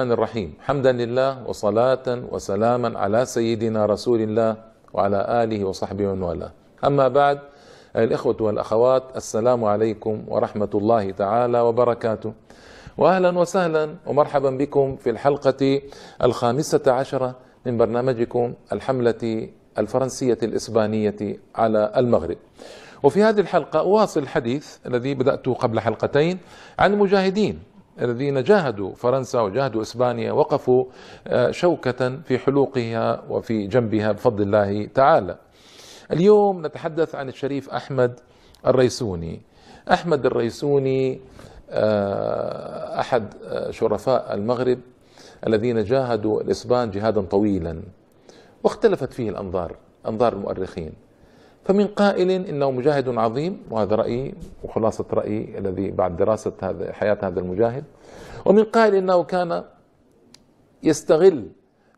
الرحمن الرحيم حمدا لله وصلاة وسلاما على سيدنا رسول الله وعلى آله وصحبه ومن والاه أما بعد الإخوة والأخوات السلام عليكم ورحمة الله تعالى وبركاته وأهلا وسهلا ومرحبا بكم في الحلقة الخامسة عشرة من برنامجكم الحملة الفرنسية الإسبانية على المغرب وفي هذه الحلقة أواصل الحديث الذي بدأته قبل حلقتين عن المجاهدين الذين جاهدوا فرنسا وجاهدوا إسبانيا وقفوا آه، شوكة في حلوقها وفي جنبها بفضل الله تعالى اليوم نتحدث عن الشريف أحمد الريسوني أحمد الريسوني آه، أحد آه، شرفاء المغرب الذين جاهدوا الإسبان جهادا طويلا واختلفت فيه الأنظار أنظار المؤرخين فمن قائل انه مجاهد عظيم وهذا رايي وخلاصه رايي الذي بعد دراسه هذا حياه هذا المجاهد ومن قائل انه كان يستغل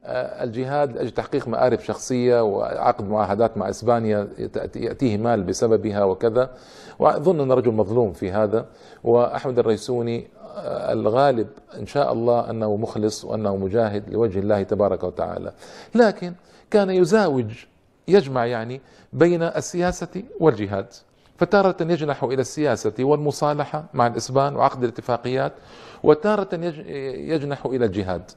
آه، الجهاد لاجل تحقيق مآرب شخصيه وعقد معاهدات مع اسبانيا ياتيه مال بسببها وكذا واظن ان رجل مظلوم في هذا واحمد الريسوني آه، الغالب ان شاء الله انه مخلص وانه مجاهد لوجه الله تبارك وتعالى لكن كان يزاوج يجمع يعني بين السياسة والجهاد فتارة يجنح إلى السياسة والمصالحة مع الإسبان وعقد الاتفاقيات وتارة يجنح إلى الجهاد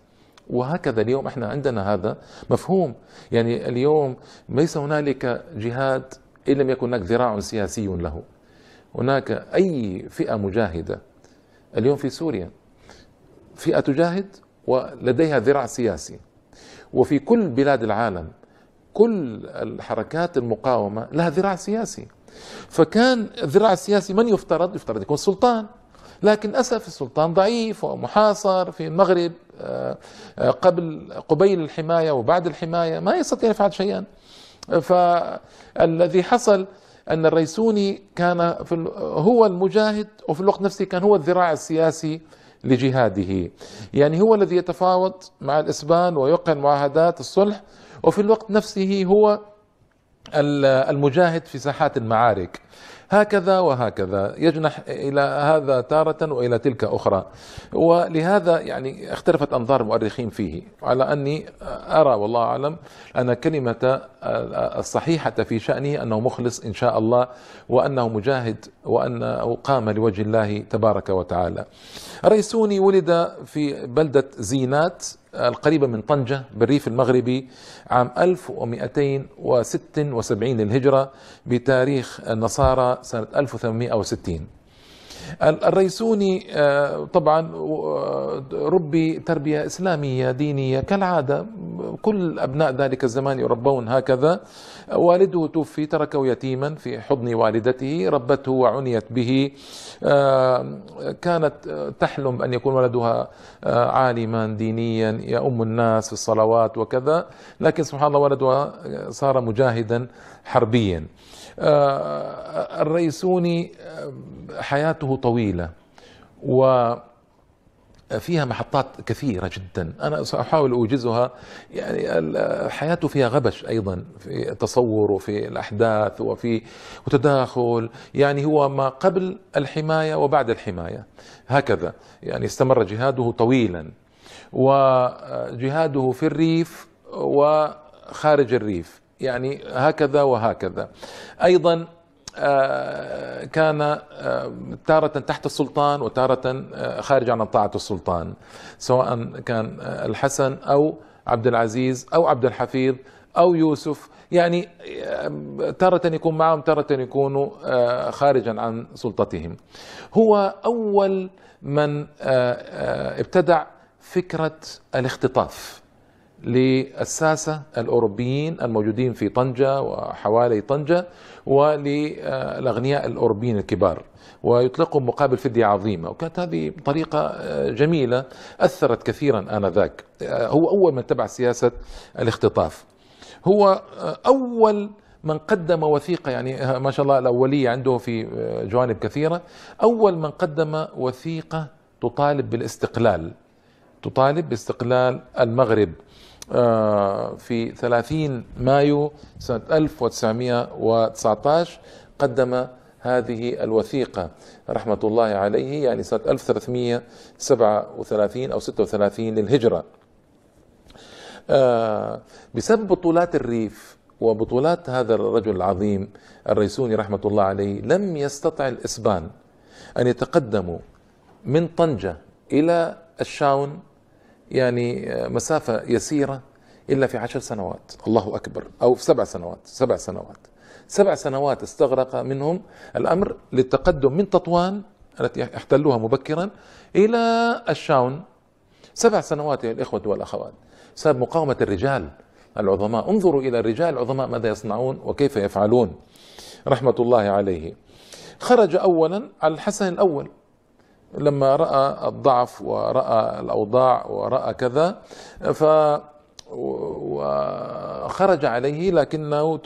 وهكذا اليوم احنا عندنا هذا مفهوم يعني اليوم ليس هنالك جهاد ان لم يكن هناك ذراع سياسي له هناك اي فئه مجاهده اليوم في سوريا فئه تجاهد ولديها ذراع سياسي وفي كل بلاد العالم كل الحركات المقاومة لها ذراع سياسي فكان الذراع السياسي من يفترض يفترض يكون السلطان لكن أسف السلطان ضعيف ومحاصر في المغرب آه، آه، قبل قبيل الحماية وبعد الحماية ما يستطيع يفعل شيئا فالذي حصل أن الريسوني كان في هو المجاهد وفي الوقت نفسه كان هو الذراع السياسي لجهاده يعني هو الذي يتفاوض مع الإسبان ويوقع معاهدات الصلح وفي الوقت نفسه هو المجاهد في ساحات المعارك هكذا وهكذا يجنح الى هذا تاره والى تلك اخرى ولهذا يعني اختلفت انظار المؤرخين فيه على اني ارى والله اعلم ان كلمه الصحيحه في شانه انه مخلص ان شاء الله وانه مجاهد وانه قام لوجه الله تبارك وتعالى. الريسوني ولد في بلده زينات القريبة من طنجة بالريف المغربي عام 1276 للهجرة بتاريخ النصارى سنة 1860 الريسوني آه، طبعا آه، ربي تربية إسلامية دينية كالعادة كل أبناء ذلك الزمان يربون هكذا والده توفي تركه يتيما في حضن والدته ربته وعنيت به آه، كانت تحلم أن يكون ولدها آه، عالما دينيا يؤم الناس في الصلوات وكذا لكن سبحان الله ولدها آه، صار مجاهدا حربيا الريسوني حياته طويله و فيها محطات كثيرة جدا أنا سأحاول أوجزها يعني حياته فيها غبش أيضا في التصور وفي الأحداث وفي وتداخل يعني هو ما قبل الحماية وبعد الحماية هكذا يعني استمر جهاده طويلا وجهاده في الريف وخارج الريف يعني هكذا وهكذا أيضا آه، كان آه، تارة تحت السلطان وتارة آه، خارج عن طاعة السلطان سواء كان الحسن أو عبد العزيز أو عبد الحفيظ أو يوسف يعني تارة يكون معهم تارة يكون خارجا عن سلطتهم هو أول من ابتدع فكرة الاختطاف للساسة الأوروبيين الموجودين في طنجة وحوالي طنجة وللأغنياء الأوروبيين الكبار ويطلقهم مقابل فدية عظيمة وكانت هذه طريقة آه، جميلة أثرت كثيرا آنذاك آه، هو أول من تبع سياسة الاختطاف هو آه، أول من قدم وثيقة يعني ما شاء الله الأولية عنده في جوانب كثيرة أول من قدم وثيقة تطالب بالاستقلال تطالب باستقلال المغرب آه، في 30 مايو سنة 1919 قدم هذه الوثيقة رحمة الله عليه يعني سنة 1337 أو 36 للهجرة آه، بسبب بطولات الريف وبطولات هذا الرجل العظيم الريسوني رحمة الله عليه لم يستطع الإسبان أن يتقدموا من طنجة إلى الشاون يعني آه، مسافة يسيرة إلا في عشر سنوات الله أكبر أو في سبع سنوات سبع سنوات سبع سنوات استغرق منهم الأمر للتقدم من تطوان التي احتلوها مبكرا إلى الشاون سبع سنوات يا الإخوة والأخوات سبب مقاومة الرجال العظماء انظروا إلى الرجال العظماء ماذا يصنعون وكيف يفعلون رحمة الله عليه خرج أولا على الحسن الأول لما رأى الضعف ورأى الأوضاع ورأى كذا ف وخرج عليه لكنه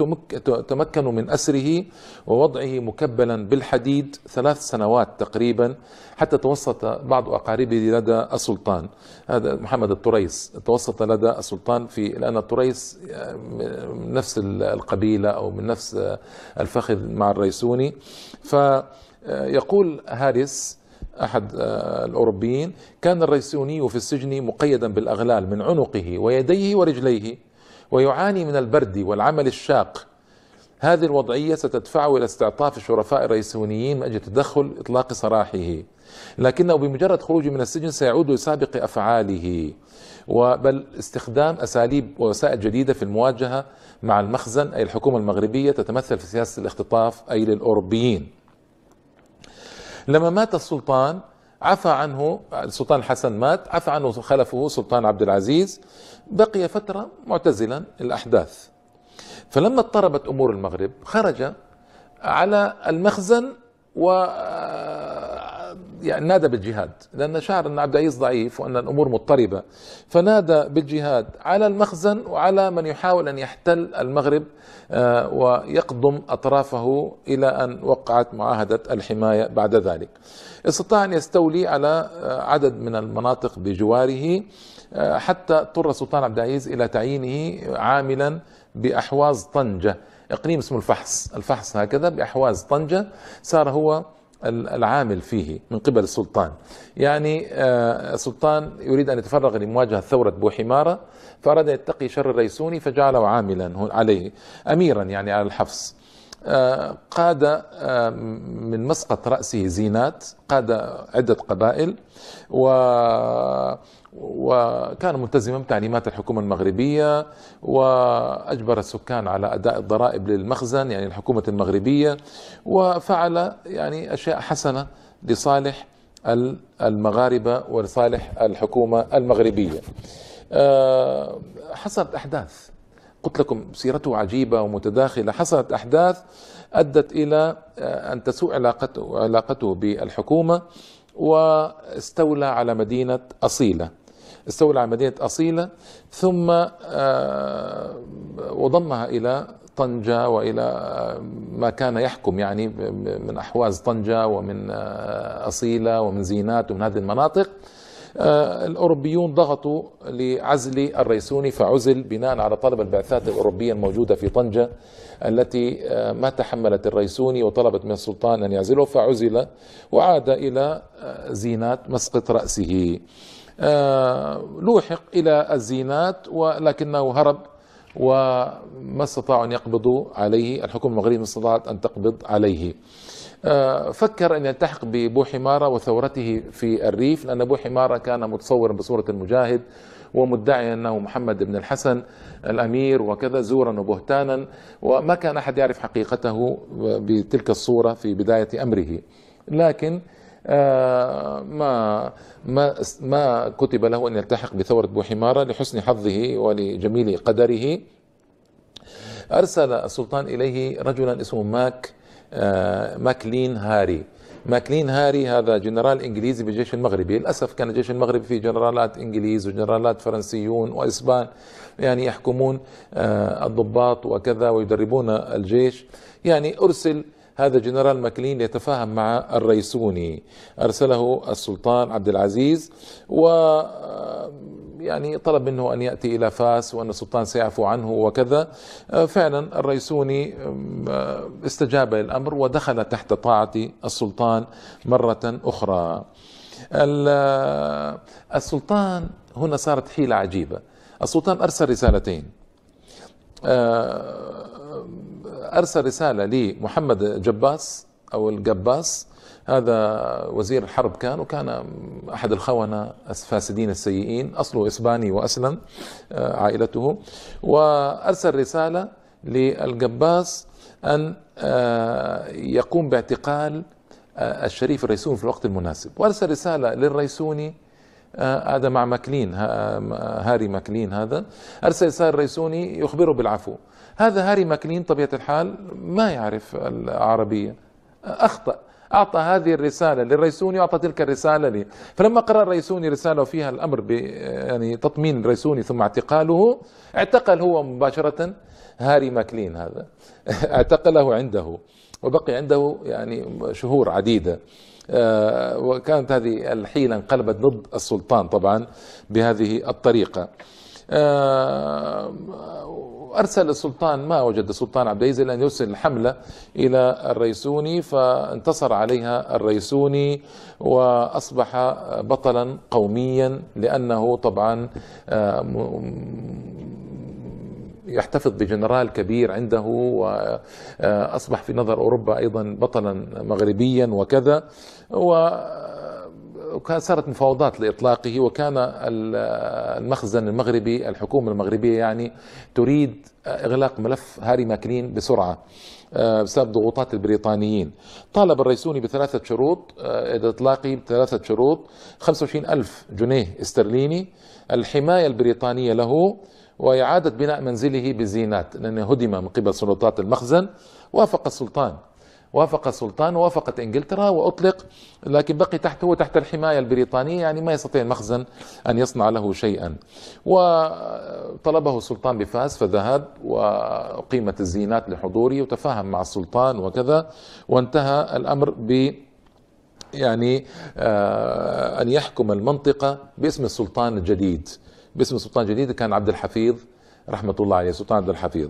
تمكن من أسره ووضعه مكبلا بالحديد ثلاث سنوات تقريبا حتى توسط بعض أقاربه لدى السلطان هذا محمد الطريس توسط لدى السلطان في لأن الطريس من نفس القبيلة أو من نفس الفخذ مع الريسوني فيقول هاريس أحد آه، الأوروبيين كان الريسوني في السجن مقيدا بالأغلال من عنقه ويديه ورجليه ويعاني من البرد والعمل الشاق هذه الوضعية ستدفعه إلى استعطاف الشرفاء الريسونيين من أجل تدخل إطلاق سراحه لكنه بمجرد خروجه من السجن سيعود لسابق أفعاله وبل استخدام أساليب ووسائل جديدة في المواجهة مع المخزن أي الحكومة المغربية تتمثل في سياسة الاختطاف أي للأوروبيين لما مات السلطان عفى عنه السلطان الحسن مات عفى عنه خلفه سلطان عبد العزيز بقي فترة معتزلا الأحداث فلما اضطربت أمور المغرب خرج على المخزن و يعني نادى بالجهاد لأن شعر أن عبد العزيز ضعيف وأن الأمور مضطربة فنادى بالجهاد على المخزن وعلى من يحاول أن يحتل المغرب آه، ويقضم أطرافه إلى أن وقعت معاهدة الحماية بعد ذلك استطاع أن يستولي على آه، عدد من المناطق بجواره آه، حتى اضطر السلطان عبد العزيز إلى تعيينه عاملا بأحواز طنجة إقليم اسمه الفحص الفحص هكذا بأحواز طنجة صار هو العامل فيه من قبل السلطان يعني آه، السلطان يريد أن يتفرغ لمواجهة ثورة بوحمارة فأراد أن يتقي شر الريسوني فجعله عاملا عليه أميرا يعني على الحفص آه، قاد آه، من مسقط رأسه زينات قاد عدة قبائل و وكان ملتزما بتعليمات الحكومة المغربية وأجبر السكان على أداء الضرائب للمخزن يعني الحكومة المغربية وفعل يعني أشياء حسنة لصالح المغاربة ولصالح الحكومة المغربية آه، حصلت أحداث قلت لكم سيرته عجيبة ومتداخلة حصلت أحداث أدت إلى آه، أن تسوء علاقته, علاقته بالحكومة واستولى على مدينة أصيلة استولى على مدينة أصيلة ثم آه، وضمها إلى طنجة وإلى آه، ما كان يحكم يعني من أحواز طنجة ومن آه، أصيلة ومن زينات ومن هذه المناطق الأوروبيون ضغطوا لعزل الريسوني فعزل بناء على طلب البعثات الأوروبية الموجودة في طنجة التي ما تحملت الريسوني وطلبت من السلطان أن يعزله فعزل وعاد إلى زينات مسقط رأسه آه، لوحق إلى الزينات ولكنه هرب وما استطاعوا أن يقبضوا عليه الحكومة المغربية ما استطاعت أن تقبض عليه آه، فكر أن يلتحق ببو حمارة وثورته في الريف لأن بو حمارة كان متصورا بصورة المجاهد ومدعيا أنه محمد بن الحسن الأمير وكذا زورا وبهتانا وما كان أحد يعرف حقيقته بتلك الصورة في بداية أمره لكن آه، ما ما ما كتب له ان يلتحق بثوره بوحماره لحسن حظه ولجميل قدره ارسل السلطان اليه رجلا اسمه ماك آه، ماكلين هاري ماكلين هاري هذا جنرال انجليزي بالجيش المغربي للاسف كان الجيش المغربي فيه جنرالات انجليز وجنرالات فرنسيون واسبان يعني يحكمون آه، الضباط وكذا ويدربون الجيش يعني ارسل هذا جنرال ماكلين يتفاهم مع الريسوني أرسله السلطان عبد العزيز و آه، يعني طلب منه أن يأتي إلى فاس وأن السلطان سيعفو عنه وكذا آه، فعلا الريسوني آه، استجاب للأمر ودخل تحت طاعة السلطان مرة أخرى السلطان هنا صارت حيلة عجيبة السلطان أرسل رسالتين ارسل رساله لمحمد جباس او الجباس هذا وزير الحرب كان وكان احد الخونه الفاسدين السيئين اصله اسباني واسلم آه، عائلته وارسل رساله للجباس ان آه، يقوم باعتقال آه، الشريف الريسون في الوقت المناسب وارسل رساله للريسوني هذا مع ماكلين هاري ماكلين هذا ارسل رساله الريسوني يخبره بالعفو هذا هاري ماكلين طبيعة الحال ما يعرف العربية أخطأ أعطى هذه الرسالة للريسوني وأعطى تلك الرسالة لي فلما قرأ الريسوني رسالة وفيها الأمر ب يعني تطمين الريسوني ثم اعتقاله اعتقل هو مباشرة هاري ماكلين هذا اعتقله عنده وبقي عنده يعني شهور عديدة آه، وكانت هذه الحيلة انقلبت ضد السلطان طبعا بهذه الطريقة آه، أرسل السلطان ما وجد السلطان عبد العزيز إلا أن يرسل الحملة إلى الريسوني فانتصر عليها الريسوني وأصبح بطلا قوميا لأنه طبعا آه، يحتفظ بجنرال كبير عنده وأصبح آه، في نظر أوروبا أيضا بطلا مغربيا وكذا و وكان صارت مفاوضات لإطلاقه وكان المخزن المغربي الحكومة المغربية يعني تريد إغلاق ملف هاري ماكلين بسرعة آه، بسبب ضغوطات البريطانيين طالب الريسوني بثلاثة شروط آه، إطلاقي بثلاثة شروط 25 ألف جنيه استرليني الحماية البريطانية له وإعادة بناء منزله بزينات لأنه هدم من قبل سلطات المخزن وافق السلطان وافق السلطان وافقت انجلترا واطلق لكن بقي تحت هو تحت الحمايه البريطانيه يعني ما يستطيع المخزن ان يصنع له شيئا وطلبه السلطان بفاس فذهب وقيمت الزينات لحضوره وتفاهم مع السلطان وكذا وانتهى الامر ب يعني آه، ان يحكم المنطقه باسم السلطان الجديد باسم السلطان الجديد كان عبد الحفيظ رحمة الله عليه سلطان عبد الحفيظ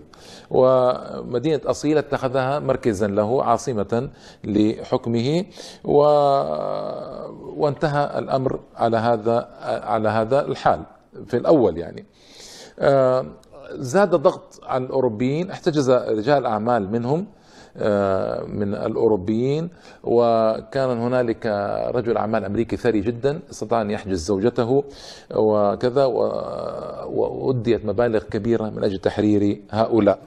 ومدينة أصيل اتخذها مركزا له عاصمة لحكمه و... وانتهى الأمر على هذا على هذا الحال في الأول يعني آه، زاد الضغط على الأوروبيين احتجز رجال أعمال منهم آه، من الأوروبيين وكان هنالك رجل أعمال أمريكي ثري جدا استطاع أن يحجز زوجته وكذا وأديت مبالغ كبيرة من أجل تحرير هؤلاء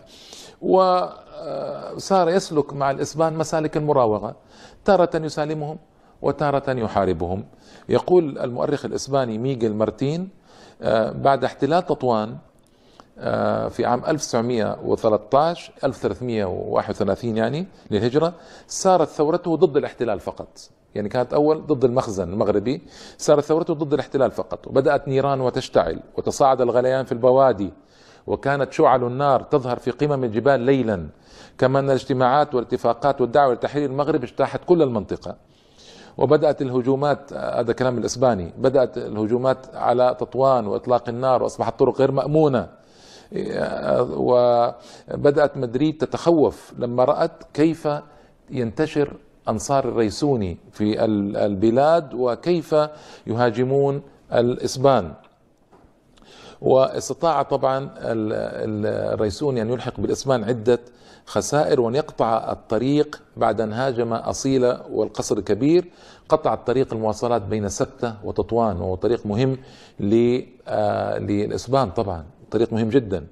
وصار آه، يسلك مع الإسبان مسالك المراوغة تارة يسالمهم وتارة يحاربهم يقول المؤرخ الإسباني ميغيل مارتين آه، بعد احتلال تطوان آه، في عام 1913 1331 يعني للهجرة صارت ثورته ضد الاحتلال فقط يعني كانت أول ضد المخزن المغربي صارت ثورته ضد الاحتلال فقط وبدأت نيران وتشتعل وتصاعد الغليان في البوادي وكانت شعل النار تظهر في قمم الجبال ليلا كما أن الاجتماعات والاتفاقات والدعوة لتحرير المغرب اجتاحت كل المنطقة وبدأت الهجومات هذا كلام الإسباني بدأت الهجومات على تطوان وإطلاق النار وأصبحت الطرق غير مأمونة وبدأت مدريد تتخوف لما رأت كيف ينتشر أنصار الريسوني في البلاد وكيف يهاجمون الإسبان واستطاع طبعا الريسوني أن يلحق بالإسبان عدة خسائر وأن يقطع الطريق بعد أن هاجم أصيلة والقصر الكبير قطع الطريق المواصلات بين سبتة وتطوان وهو طريق مهم آه، للإسبان طبعا طريق مهم جدا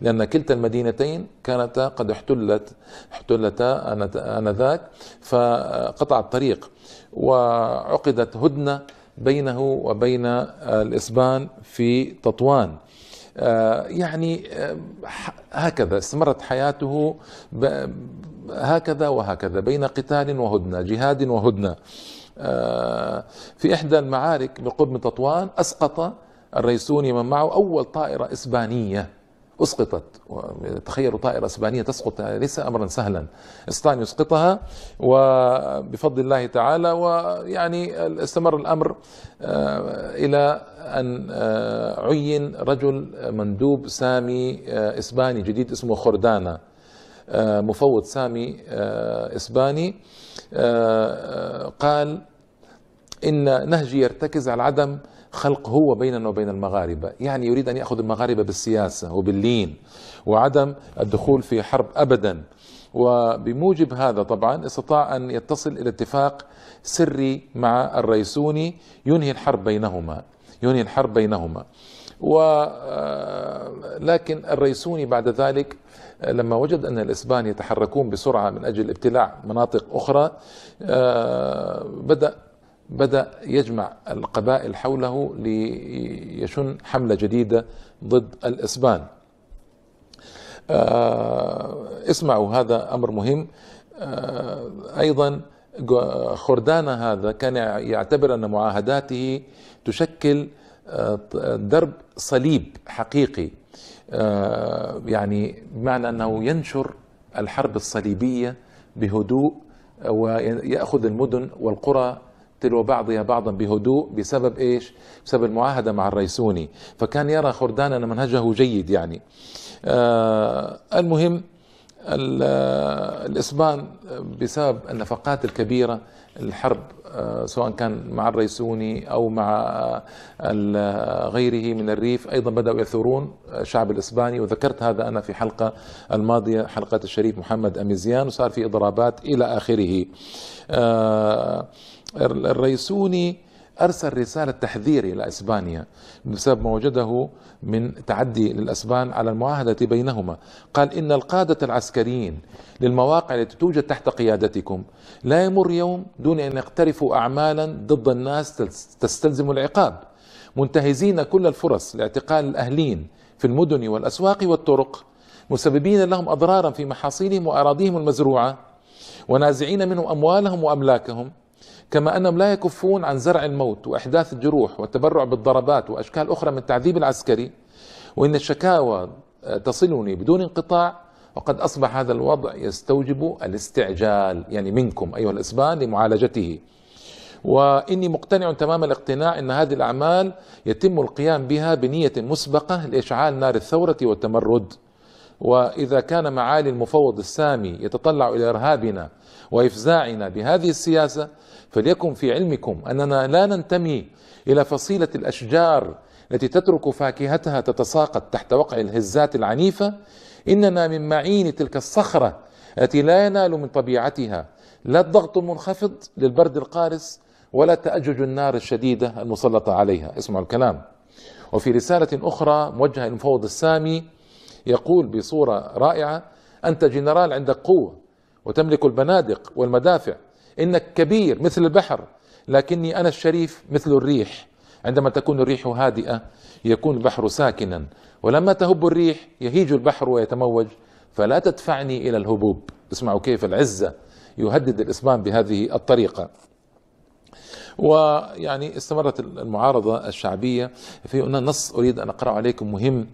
لأن كلتا المدينتين كانتا قد احتلت احتلتا آنذاك فقطع الطريق وعقدت هدنة بينه وبين الإسبان في تطوان آه، يعني آه، هكذا استمرت حياته هكذا وهكذا بين قتال وهدنة جهاد وهدنة آه، في إحدى المعارك بقرب من تطوان أسقط الريسوني من معه أول طائرة إسبانية اسقطت تخيلوا طائره اسبانيه تسقط ليس امرا سهلا اسبانيا يسقطها وبفضل الله تعالى ويعني استمر الامر آه، الى ان آه، عين رجل مندوب سامي آه، اسباني جديد اسمه خردانا مفوض سامي اسباني قال ان نهجي يرتكز على عدم خلق هو بيننا وبين المغاربة يعني يريد أن يأخذ المغاربة بالسياسة وباللين وعدم الدخول في حرب أبدا وبموجب هذا طبعا استطاع أن يتصل إلى اتفاق سري مع الريسوني ينهي الحرب بينهما ينهي الحرب بينهما ولكن آه، الريسوني بعد ذلك آه، لما وجد أن الإسبان يتحركون بسرعة من أجل ابتلاع مناطق أخرى آه، بدأ بدأ يجمع القبائل حوله ليشن حملة جديدة ضد الإسبان آه، اسمعوا هذا أمر مهم آه، أيضا خردانا هذا كان يعتبر أن معاهداته تشكل آه، درب صليب حقيقي يعني بمعنى أنه ينشر الحرب الصليبية بهدوء ويأخذ المدن والقرى تلو بعضها بعضا بهدوء بسبب ايش؟ بسبب المعاهده مع الريسوني، فكان يرى خردان ان منهجه جيد يعني. آه المهم آه، الاسبان بسبب النفقات الكبيره الحرب آه، سواء كان مع الريسوني او مع آه، غيره من الريف ايضا بداوا يثورون الشعب الاسباني وذكرت هذا انا في حلقه الماضيه حلقه الشريف محمد اميزيان وصار في اضرابات الى اخره. الريسوني أرسل رسالة تحذير إلى إسبانيا بسبب ما وجده من تعدي للأسبان على المعاهدة بينهما قال إن القادة العسكريين للمواقع التي توجد تحت قيادتكم لا يمر يوم دون أن يقترفوا أعمالا ضد الناس تستلزم العقاب منتهزين كل الفرص لاعتقال الأهلين في المدن والأسواق والطرق مسببين لهم أضرارا في محاصيلهم وأراضيهم المزروعة ونازعين منهم أموالهم وأملاكهم كما أنهم لا يكفون عن زرع الموت وإحداث الجروح والتبرع بالضربات وأشكال أخرى من التعذيب العسكري وإن الشكاوى تصلني بدون انقطاع وقد أصبح هذا الوضع يستوجب الاستعجال يعني منكم أيها الإسبان لمعالجته وإني مقتنع تمام الاقتناع أن هذه الأعمال يتم القيام بها بنية مسبقة لإشعال نار الثورة والتمرد وإذا كان معالي المفوض السامي يتطلع إلى إرهابنا وإفزاعنا بهذه السياسة فليكن في علمكم أننا لا ننتمي إلى فصيلة الأشجار التي تترك فاكهتها تتساقط تحت وقع الهزات العنيفة إننا من معين تلك الصخرة التي لا ينال من طبيعتها لا الضغط المنخفض للبرد القارس ولا تأجج النار الشديدة المسلطة عليها اسمعوا الكلام وفي رسالة أخرى موجهة للمفوض السامي يقول بصورة رائعة أنت جنرال عندك قوة وتملك البنادق والمدافع إنك كبير مثل البحر لكني أنا الشريف مثل الريح عندما تكون الريح هادئة يكون البحر ساكنا ولما تهب الريح يهيج البحر ويتموج فلا تدفعني إلى الهبوب اسمعوا كيف العزة يهدد الإسلام بهذه الطريقة ويعني استمرت المعارضة الشعبية في هنا نص أريد أن أقرأ عليكم مهم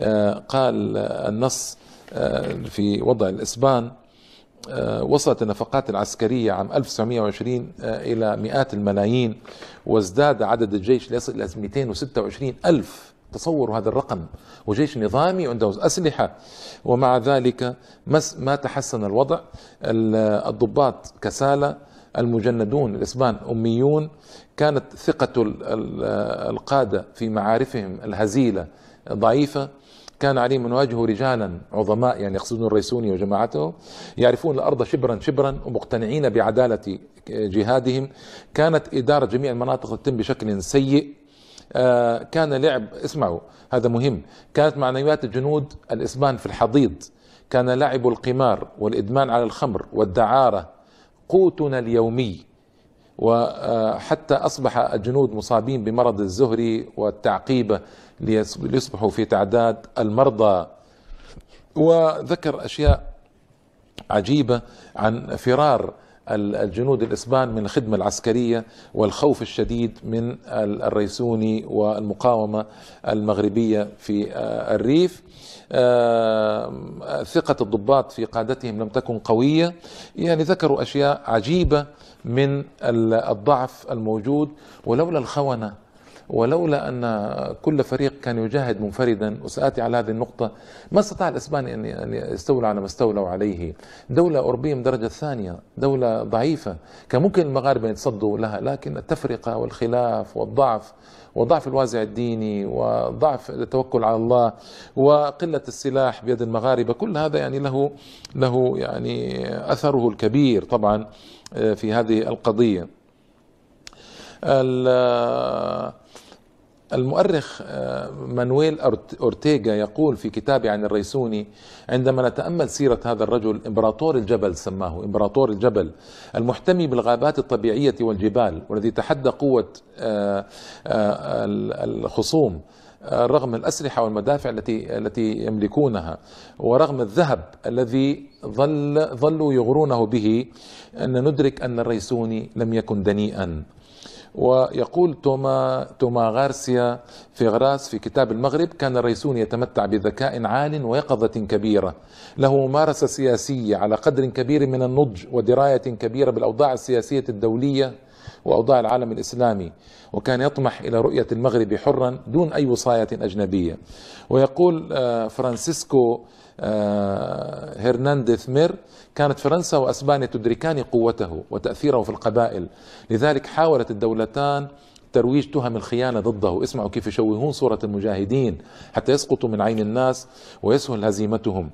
آه، قال النص آه، في وضع الإسبان آه، وصلت النفقات العسكرية عام 1920 آه، إلى مئات الملايين وازداد عدد الجيش ليصل إلى 226 ألف تصوروا هذا الرقم وجيش نظامي عنده أسلحة ومع ذلك ما تحسن الوضع الضباط كسالى المجندون الإسبان أميون كانت ثقة القادة في معارفهم الهزيلة ضعيفة كان علي من واجهه رجالا عظماء يعني يقصدون الريسوني وجماعته يعرفون الأرض شبرا شبرا ومقتنعين بعدالة جهادهم كانت إدارة جميع المناطق تتم بشكل سيء آه، كان لعب اسمعوا هذا مهم كانت معنويات الجنود الإسبان في الحضيض كان لعب القمار والإدمان على الخمر والدعارة قوتنا اليومي وحتى أصبح الجنود مصابين بمرض الزهري والتعقيبة ليصبحوا في تعداد المرضى وذكر أشياء عجيبة عن فرار الجنود الإسبان من الخدمة العسكرية والخوف الشديد من الريسوني والمقاومة المغربية في آه، الريف آه، ثقة الضباط في قادتهم لم تكن قوية يعني ذكروا أشياء عجيبة من الضعف الموجود ولولا الخونة ولولا أن كل فريق كان يجاهد منفردا وسآتي على هذه النقطة ما استطاع الإسباني أن ان يستولى على ما استولوا عليه دولة أوروبية من درجة ثانية دولة ضعيفة كان ممكن المغاربة يتصدوا لها لكن التفرقة والخلاف والضعف وضعف الوازع الديني وضعف التوكل على الله وقلة السلاح بيد المغاربة كل هذا يعني له له يعني أثره الكبير طبعا آه، في هذه القضية المؤرخ آه، مانويل أورتيغا يقول في كتابه عن الريسوني عندما نتأمل سيرة هذا الرجل إمبراطور الجبل سماه إمبراطور الجبل المحتمي بالغابات الطبيعية والجبال والذي تحدى قوة آه، آه، الخصوم رغم الأسلحة والمدافع التي التي يملكونها ورغم الذهب الذي ظل ظلوا يغرونه به أن ندرك أن الريسوني لم يكن دنيئا ويقول توما توما غارسيا فيغراس في كتاب المغرب كان الريسون يتمتع بذكاء عال ويقظة كبيرة له ممارسة سياسية على قدر كبير من النضج ودراية كبيرة بالأوضاع السياسية الدولية وأوضاع العالم الإسلامي وكان يطمح إلى رؤية المغرب حرا دون أي وصاية أجنبية ويقول آه، فرانسيسكو آه، هرنانديز مير كانت فرنسا واسبانيا تدركان قوته وتاثيره في القبائل لذلك حاولت الدولتان ترويج تهم الخيانة ضده اسمعوا كيف يشوهون صورة المجاهدين حتى يسقطوا من عين الناس ويسهل هزيمتهم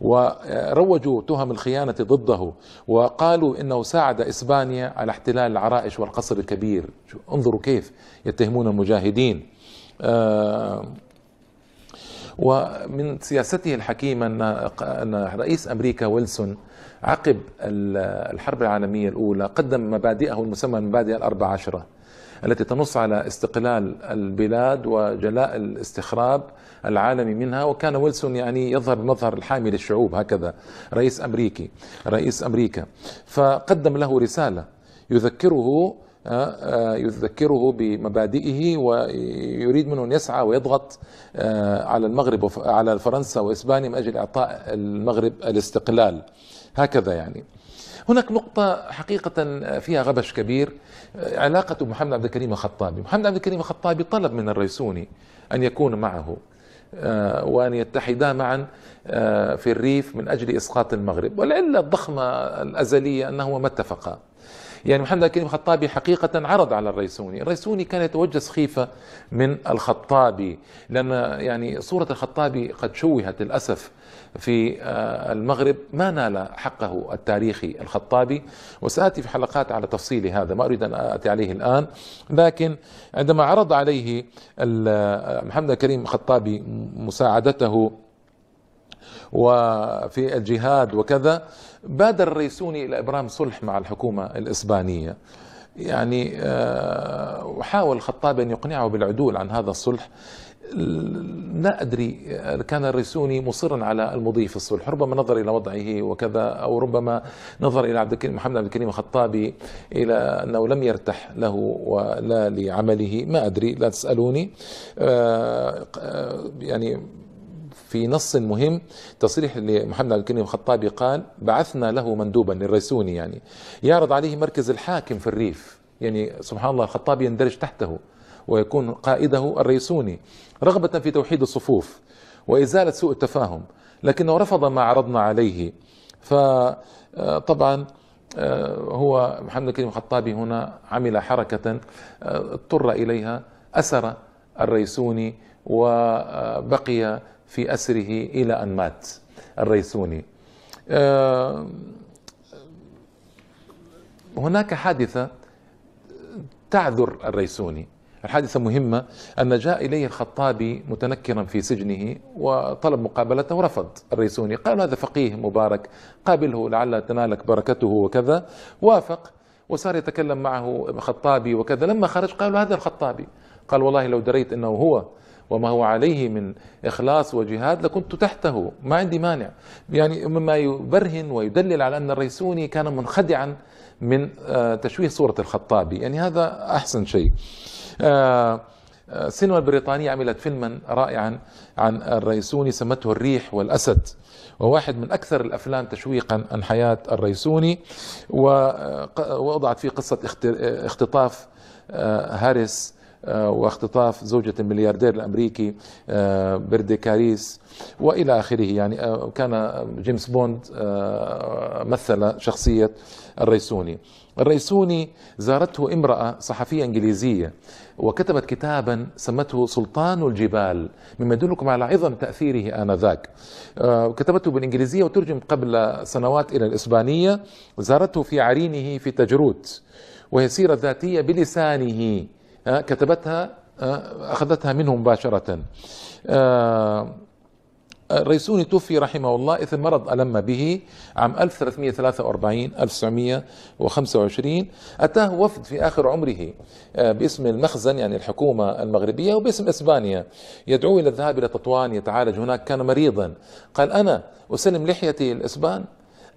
وروجوا تهم الخيانة ضده وقالوا إنه ساعد إسبانيا على احتلال العرائش والقصر الكبير انظروا كيف يتهمون المجاهدين آه ومن سياسته الحكيمة أن رئيس أمريكا ويلسون عقب الحرب العالمية الأولى قدم مبادئه المسمى المبادئ الأربع عشرة التي تنص على استقلال البلاد وجلاء الاستخراب العالمي منها وكان ويلسون يعني يظهر مظهر الحامي للشعوب هكذا رئيس أمريكي رئيس أمريكا فقدم له رسالة يذكره آه، آه، يذكره بمبادئه ويريد منه ان يسعى ويضغط آه، على المغرب على فرنسا واسبانيا من اجل اعطاء المغرب الاستقلال هكذا يعني هناك نقطة حقيقة فيها غبش كبير علاقة محمد عبد الكريم الخطابي محمد عبد الكريم الخطابي طلب من الريسوني أن يكون معه وأن يتحدا معا في الريف من أجل إسقاط المغرب والعلة الضخمة الأزلية أنهما ما اتفقا يعني محمد الكريم الخطابي حقيقة عرض على الريسوني الريسوني كان يتوجس خيفة من الخطابي لأن يعني صورة الخطابي قد شوهت للأسف في آه، المغرب ما نال حقه التاريخي الخطابي وسآتي في حلقات على تفصيل هذا ما أريد أن آتي عليه الآن لكن عندما عرض عليه آه، محمد الكريم الخطابي مساعدته وفي الجهاد وكذا بادر الريسوني إلى إبرام صلح مع الحكومة الإسبانية يعني آه، وحاول الخطاب أن يقنعه بالعدول عن هذا الصلح لا أدري آه، كان الريسوني مصرا على المضي في الصلح ربما نظر إلى وضعه وكذا أو ربما نظر إلى عبد الكريم محمد عبد الكريم الخطابي إلى أنه لم يرتح له ولا لعمله ما أدري لا تسألوني آه، يعني في نص مهم تصريح لمحمد عبد الكريم الخطابي قال بعثنا له مندوبا للريسوني يعني يعرض عليه مركز الحاكم في الريف يعني سبحان الله الخطابي يندرج تحته ويكون قائده الريسوني رغبة في توحيد الصفوف وإزالة سوء التفاهم لكنه رفض ما عرضنا عليه فطبعا آه، آه، هو محمد الكريم الخطابي هنا عمل حركة آه، اضطر إليها أسر الريسوني وبقي في أسره إلى أن مات الريسوني آه، هناك حادثة تعذر الريسوني الحادثة مهمة أن جاء إليه الخطابي متنكرا في سجنه وطلب مقابلته ورفض الريسوني قال هذا فقيه مبارك قابله لعل تنالك بركته وكذا وافق وصار يتكلم معه خطابي وكذا لما خرج قالوا هذا الخطابي قال والله لو دريت أنه هو وما هو عليه من إخلاص وجهاد لكنت تحته ما عندي مانع يعني مما يبرهن ويدلل على أن الريسوني كان منخدعا من آه، تشويه صورة الخطابي يعني هذا أحسن شيء آه، آه، السينما البريطانية عملت فيلما رائعا عن الريسوني سمته الريح والأسد وواحد من أكثر الأفلام تشويقا عن حياة الريسوني ووضعت فيه قصة اختطاف هاريس آه، واختطاف زوجة الملياردير الأمريكي آه، بردي كاريس وإلى آخره يعني آه، كان جيمس بوند مثل شخصية الريسوني الريسوني زارته امرأة صحفية إنجليزية وكتبت كتابا سمته سلطان الجبال مما يدلكم على عظم تأثيره آنذاك كتبته بالإنجليزية وترجم قبل سنوات إلى الإسبانية زارته في عرينه في تجروت وهي سيرة ذاتية بلسانه آه، كتبتها آه، أخذتها منه مباشرة آه، الريسوني توفي رحمه الله إثر مرض ألم به عام 1343 1925 أتاه وفد في آخر عمره باسم المخزن يعني الحكومة المغربية وباسم إسبانيا يدعوه إلى الذهاب إلى تطوان يتعالج هناك كان مريضا قال أنا أسلم لحيتي الإسبان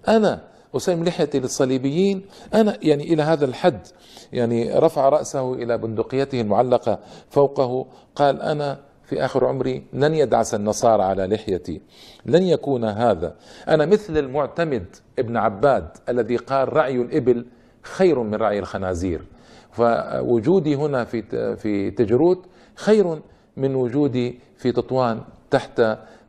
أنا وسلم لحيتي للصليبيين أنا يعني إلى هذا الحد يعني رفع رأسه إلى بندقيته المعلقة فوقه قال أنا في آخر عمري لن يدعس النصارى على لحيتي لن يكون هذا أنا مثل المعتمد ابن عباد الذي قال رعي الإبل خير من رعي الخنازير فوجودي هنا في في تجرود خير من وجودي في تطوان تحت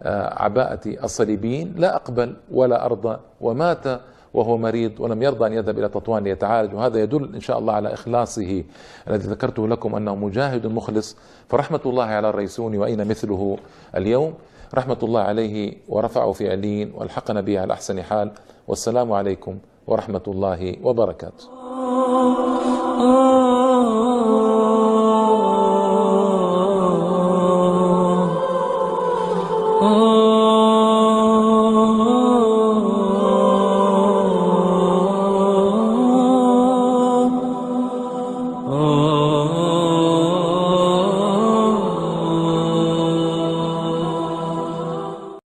آه، عباءة الصليبيين لا أقبل ولا أرضى ومات وهو مريض ولم يرضى أن يذهب إلى تطوان ليتعالج وهذا يدل إن شاء الله على إخلاصه الذي ذكرته لكم أنه مجاهد مخلص فرحمة الله على الريسوني وأين مثله اليوم رحمة الله عليه ورفعه في علين والحقنا به على أحسن حال والسلام عليكم ورحمة الله وبركاته آه، آه.